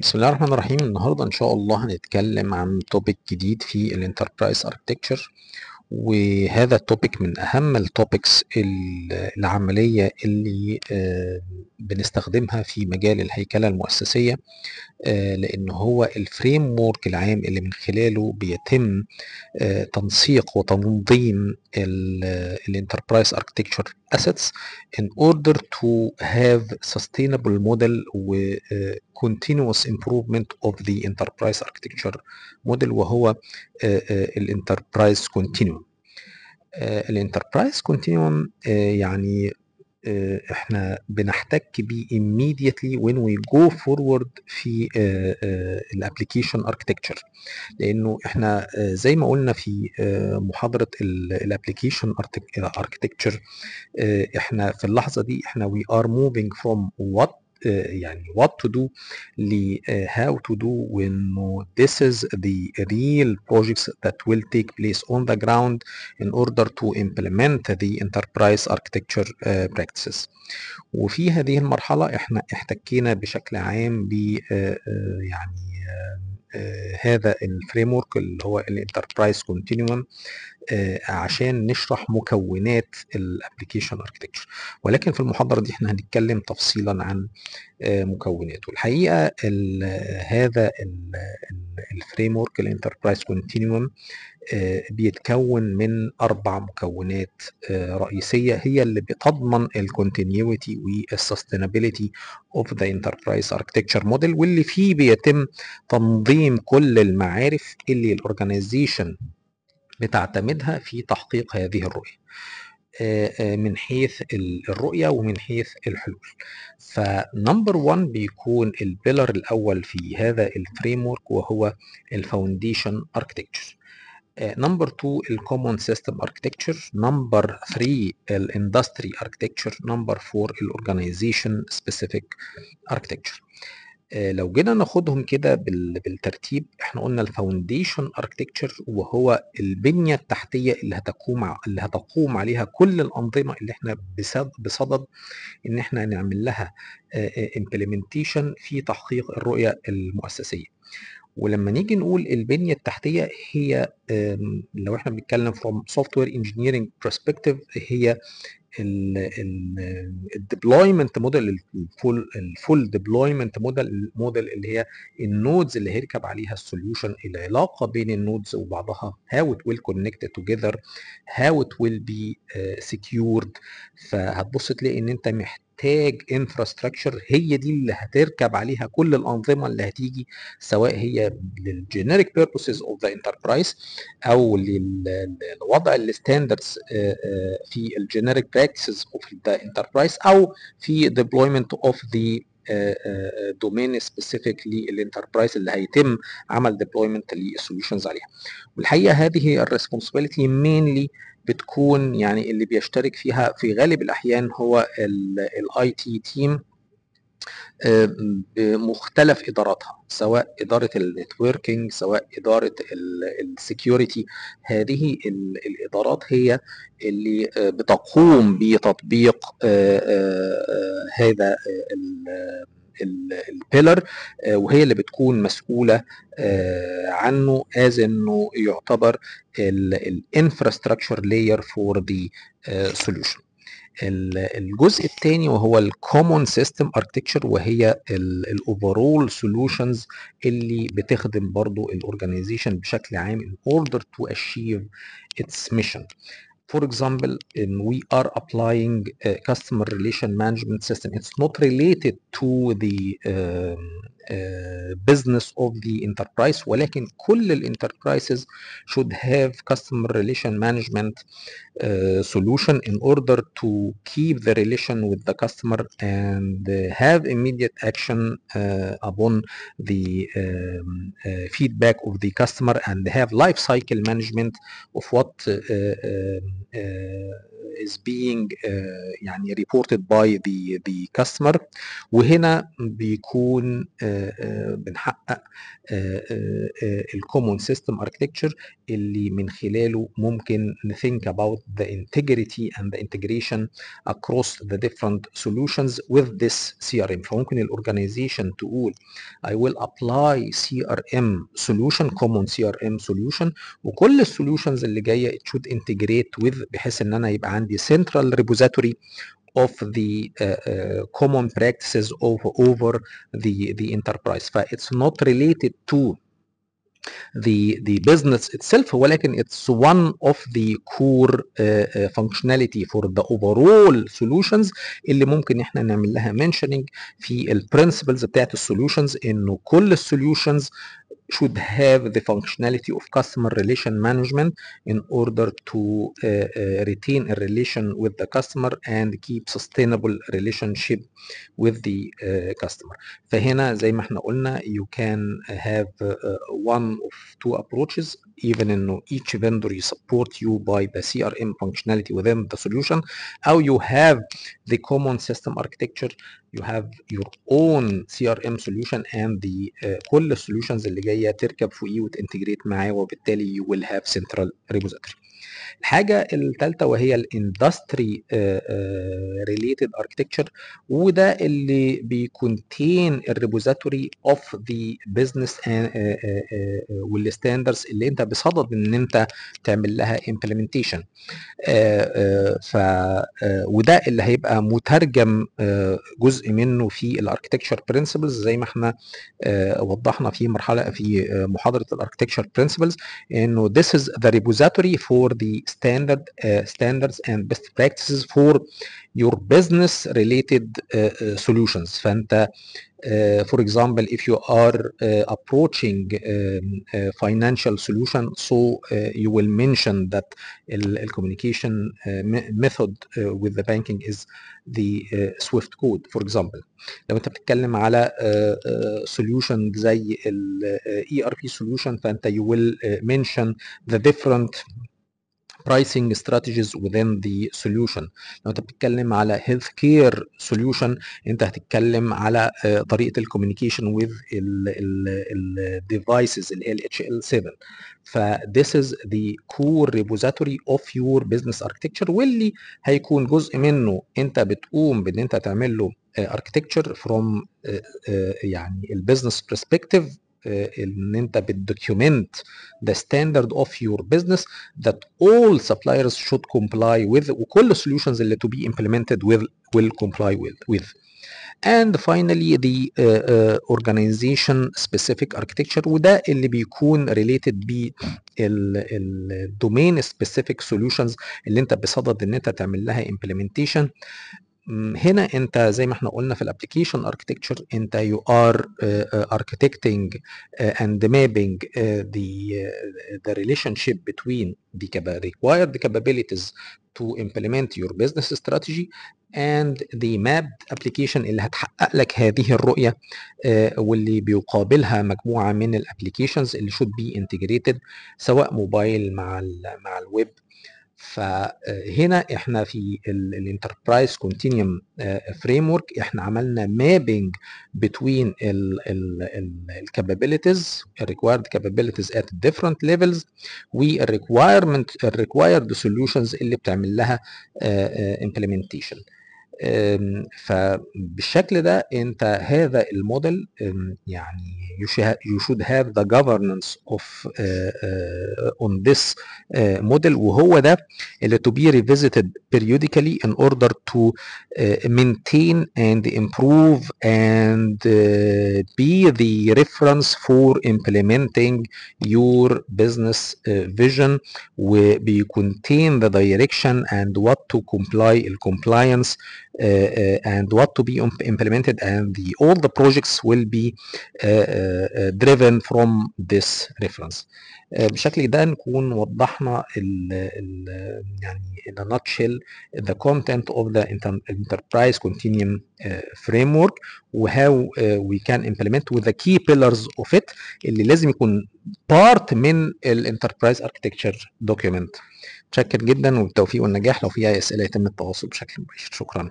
بسم الله الرحمن الرحيم النهارده ان شاء الله هنتكلم عن توبيك جديد في الانتربرايز اركتكتشر وهذا التوبيك من اهم التوبكس العمليه اللي آه، بنستخدمها في مجال الهيكله المؤسسيه آه، لان هو الفريم وورك العام اللي من خلاله بيتم آه، تنسيق وتنظيم الانتربرايز اركتكتشر assets in order to have sustainable model with uh, continuous improvement of the enterprise architecture model وهو الانتربرايز كونتينيوم الانتربرايز كونتينيوم يعني آه، احنا بنحتك بيه immediately when we go forward في آه، آه، الابلكيشن اركتكتشر لانه احنا زي ما قلنا في محاضره الابلكيشن اركتكتشر احنا في اللحظه دي احنا we are moving from what يعني what to do ل how to do وانه this is the real projects that will take place on the ground in order to implement the enterprise architecture practices وفي هذه المرحلة احنا احتكينا بشكل عام ب يعني هذا الفريمورك اللي هو الانتربرايز كونتينيوم آه، عشان نشرح مكونات الابلكيشن اركتكتشر ولكن في المحاضره دي احنا هنتكلم تفصيلا عن آه، مكوناته الحقيقه الـ هذا الفريم ورك الانتربرايز كونتينيوم بيتكون من اربع مكونات آه، رئيسيه هي اللي بتضمن الكونتينيوتي والسستينابيلتي اوف ذا انتربرايز اركتكتشر موديل واللي فيه بيتم تنظيم كل المعارف اللي الاورجانيزيشن بتعتمدها في تحقيق هذه الرؤية من حيث الرؤية ومن حيث الحلول فنمبر 1 بيكون البيلر الأول في هذا الفريم ورك وهو الفاونديشن اركتكتشر نمبر 2 الكومون سيستم اركتكتشر نمبر 3 الاندستري اركتكتشر نمبر 4 الاورجانيزيشن سبيسيفيك اركتكتشر آه لو جينا ناخدهم كده بال- بالترتيب احنا قلنا الفاونديشن اركتكتشر وهو البنية التحتية اللي هتقوم اللي هتقوم عليها كل الأنظمة اللي احنا بصدد ان احنا نعمل لها امبلمنتيشن آه، آه، في تحقيق الرؤية المؤسسية. ولما نيجي نقول البنيه التحتيه هي لو احنا بنتكلم from software engineering perspective هي الديبلويمنت موديل الفول الفول ديبلويمنت موديل الموديل اللي هي النودز اللي هيركب عليها السوليوشن العلاقه بين النودز وبعضها هاو ات ويل كونكت توجذر هاو ات ويل بي سكيورد فهتبص تلاقي ان انت محتاج محتاج انفراستراكشر هي دي اللي هتركب عليها كل الانظمه اللي هتيجي سواء هي للجينيريك بيربوسز اوف ذا انتربرايز او للوضع الستاندردز آه، آه، في الجينيريك براكتسز اوف ذا انتربرايز او في ديبلويمنت اوف ذا دومين سبيسيفيك للانتربرايز اللي هيتم عمل ديبلويمنت للسوليوشنز عليها والحقيقه هذه الريسبونسابيلتي مينلي بتكون يعني اللي بيشترك فيها في غالب الاحيان هو الاي تي تيم بمختلف آه، آه، اداراتها سواء اداره النتوركينج سواء اداره السكيورتي هذه الادارات هي اللي آه، بتقوم بتطبيق هذا البيلر وهي اللي بتكون مسؤوله عنه از انه يعتبر الانفراستراكشر لاير فور ذا سوليوشن الجزء الثاني وهو الكومون سيستم اركتكتشر وهي الاوفرول سولوشنز اللي بتخدم برضو الاورجانيزيشن بشكل عام in order to achieve its mission for example in we are applying a customer relation management system it's not related to the um, business of the enterprise ولكن كل الانتربرايزز should have customer relation management uh, solution in order to keep the relation with the customer and have immediate action uh, upon the um, feedback of the customer and have life cycle management of what is being يعني reported by the the customer وهنا بيكون بنحقق common system architecture اللي من خلاله ممكن think about the integrity and the integration across the different solutions with this CRM فممكن to تقول I will apply CRM solution common CRM solution وكل solutions اللي جايه it should integrate with بحيث ان انا يبقى عندي central repository of the uh, uh, common practices of over the the enterprise it's not related to the the business itself ولكن it's one of the core uh, uh, functionality for the overall solutions اللي ممكن احنا نعمل لها mentioning في ال principles بتاعت ال solutions انه كل ال solutions should have the functionality of customer relation management in order to uh, uh, retain a relation with the customer and keep sustainable relationship with the uh, customer فهنا زي ما احنا قلنا you can have uh, one of two approaches even in each vendor you support you by the CRM functionality within the solution how you have the common system architecture you have your own CRM solution and the uh, كل السوليوشنز اللي جايه تركب فوقيه وتنتجريت معاه وبالتالي you will have central repository. الحاجه الثالثه وهي الاندستري ريليتد اركتكتشر وده اللي بيكونتين الريبوزيتوري اوف ذا بزنس والستاندرز اللي انت بصدد ان انت تعمل لها امبلمنتيشن آه، آه، ف آه، وده اللي هيبقى مترجم جزء منه في الاركتكتشر برنسبلز زي ما احنا آه، وضحنا في مرحله في آه، محاضره الاركتكتشر برنسبلز انه this is the repository for the standard uh, standards and best practices for your business related uh, uh, solutions فانت uh, for example if you are approaching um, financial solution so you will mention that the communication method with the banking is the Swift code for example لو انت بتتكلم على solution زي ال ERP solution فانت you will mention the different برايسنج استراتيجيز وذين ذا سوليوشن لو انت بتتكلم على هيلث كير سوليوشن انت هتتكلم على آه، طريقه الكوميونيكيشن وذ الديفايسز ال ال اتش ال 7 ف this is the core repository of your business architecture واللي هيكون جزء منه انت بتقوم بان انت تعمل له آه، architecture from آه، يعني البيزنس perspective ان انت document, the standard of your business that all suppliers should comply with وكل solutions that to be implemented with will comply with and finally the organization specific architecture وده اللي بيكون related domain specific solutions اللي انت بصدد ان انت تعمل implementation هنا انت زي ما احنا قلنا في الابلكيشن اركتكتشر انت يو ار اركتكتنج اند مابينج ذا ريليشن شيب بتوين ذا ريكوايرد كابابيلتيز تو امبلمنت يور بزنس استراتيجي اند ذا ماب ابلكيشن اللي هتحقق لك هذه الرؤية آه، واللي بيقابلها مجموعة من الابلكيشنز اللي شود بي انتجريتد سواء موبايل مع الـ مع الويب فهنا احنا في الانتربرايز كونتينيوم فريم ورك احنا عملنا مابنج بتوين الكابابيلتيز الريكوايرد كابابيلتيز ات ديفرنت ليفلز والريكوايرمنت الريكوايرد سوليوشنز اللي بتعمل لها امبلمنتيشن uh, uh, فبالشكل ده انت هذا الموديل يعني you should, have the governance of uh, uh, on this uh, model وهو ده اللي to be revisited periodically in order to uh, maintain and improve and uh, be the reference for implementing your business uh, vision contain the direction and what to comply compliance. and what to be implemented and the, all the projects will be driven from this reference بشكل ده نكون وضحنا ال ال يعني in a nutshell the content of the enterprise continuum uh, framework how uh, we can implement with the key pillars of it اللي لازم يكون part من الانتربرايز architecture document متشكر جدا والتوفيق والنجاح لو في اي اسئله يتم التواصل بشكل مباشر شكرا